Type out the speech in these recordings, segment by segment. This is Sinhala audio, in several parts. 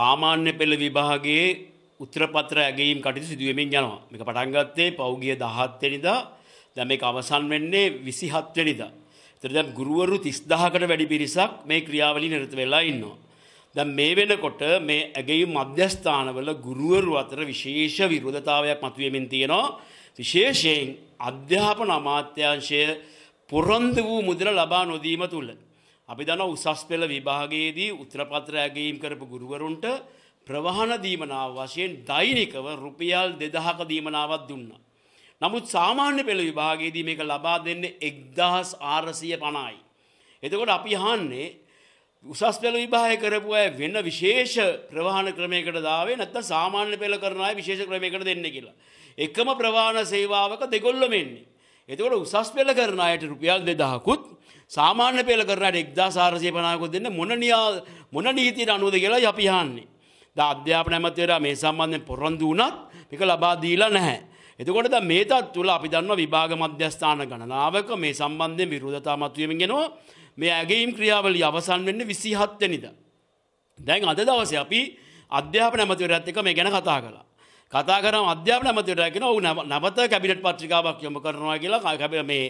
සාමාන්‍ය පෙළ විභාගයේ උත්තරපත්‍ර ඇගීම් කටයුතු සිදුවෙමින් යනවා. මේක පටන් ගත්තේ පෞගිය 17 වෙනිදා. දැන් මේක අවසන් වෙන්නේ 27 වෙනිදා. ඒතර දැන් ගුරුවරු 30000කට වැඩි පිරිසක් මේ ක්‍රියාවලිය නිරත වෙලා ඉන්නවා. දැන් මේ වෙනකොට මේ ඇගීම් මධ්‍යස්ථානවල ගුරුවරු අතර විශේෂ විරෝධතාවයක් මතුවෙමින් තියෙනවා. විශේෂයෙන් අධ්‍යාපන අමාත්‍යාංශය පොරොන්දු වූ මුදල ලබා නොදීම තුළ අපි දන උසස් පෙළ විභාගයේදී උත්‍රපත්‍ර ඇගීම් කරපු ගුරුවරුන්ට ප්‍රවහන දීමනාව වශයෙන් දෛනිකව රුපියල් දෙදහක දීමනාවත් දුන්නා. නමුත් සාමාන්‍ය පෙළ විභාගයේදී මේක ලබා දෙන්නේ එක්දහස් ආරසිය පණයි. එතකොට අපි හන්නේ උසස් පෙළ විභාය කරපු අය වෙන විශේෂ ප්‍රවාහන ක්‍රමයකට දාවේ නැත්නම් සාමාන්‍ය පෙළ කරන අය විශේෂ ක්‍රමයකට දෙන්න කියලා. එකම ප්‍රවාහන සේවාවක දෙගොල්ලම එන්නේ. එතකොට උසස් පෙළ කරන අයට රුපියල් 2000කුත් සාමාන්‍ය පෙළ කරන අයට 1450කුත් දෙන්න මොන න්‍යාය මොන නීතියට අනුවද කියලායි අපි අහන්නේ. දැන් අධ්‍යාපන ඇමතිවරයා මේ සම්බන්ධයෙන් පොරොන්දු වුණත් මේක ලබා දීලා නැහැ. එතකොට දැන් මේ තත්ත්වල අපි දන්නවා විභාග මධ්‍යස්ථාන ගණනාවක මේ සම්බන්ධයෙන් විරෝධතා මතුවීමෙන් එනවා මේ ඇගීම් ක්‍රියාවලිය අවසන් වෙන්නේ 27 වෙනිදා. දැන් අද දවසේ අපි අධ්‍යාපන ඇමතිවරයාත් එක්ක මේ ගැන කතා කළා. කතා කරන අධ්‍යාපන ඇමතිවරයා කියනවා ඔහු නැවත කැබිනට් පත්‍රිකාවක් යොමු කරනවා කියලා මේ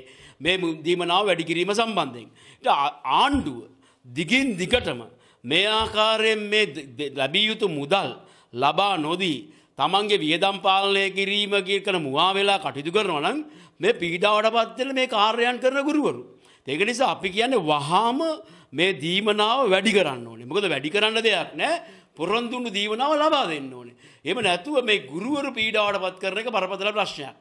මේ දීමනාව වැඩි කිරීම සම්බන්ධයෙන්. ඊට ආණ්ඩුව දිගින් දිගටම මේ ආකාරයෙන් මේ ලැබිය යුතු මුදල් ලබා නොදී තමන්ගේ වියදම් පාලනය කිරීම කරන මුවා වෙලා කටයුතු කරනවා නම් මේ පීඩාවටපත් වෙන මේ කාර්යයන් කරන ගුරුවරු. ඒක නිසා අපි කියන්නේ වහාම මේ දීමනාව වැඩි කරන්න ඕනේ. මොකද වැඩි කරන්න දෙයක් නැහැ. පොරොන්දුණු දීවනාව ලබා දෙන්න ඕනේ. එහෙම නැතුව මේ ගුරුවරු පීඩාවටපත් කරන එක බරපතල ප්‍රශ්නයක්.